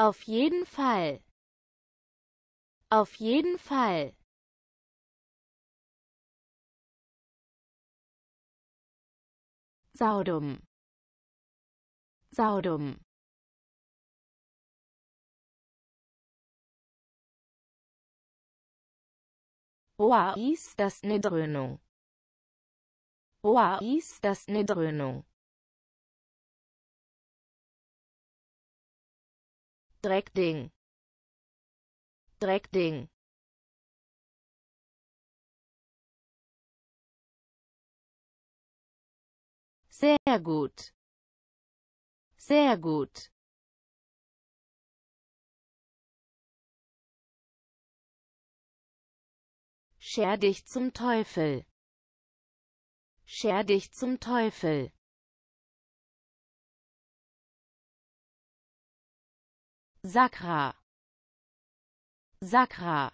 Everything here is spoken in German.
Auf jeden Fall. Auf jeden Fall. Saudum. Saudum. Oa ist das ne Dröhnung. Oa ist das ne Dröhnung. Dreckding. Dreckding. Sehr gut. Sehr gut. Scher dich zum Teufel. Scher dich zum Teufel. Sakra. Sakra.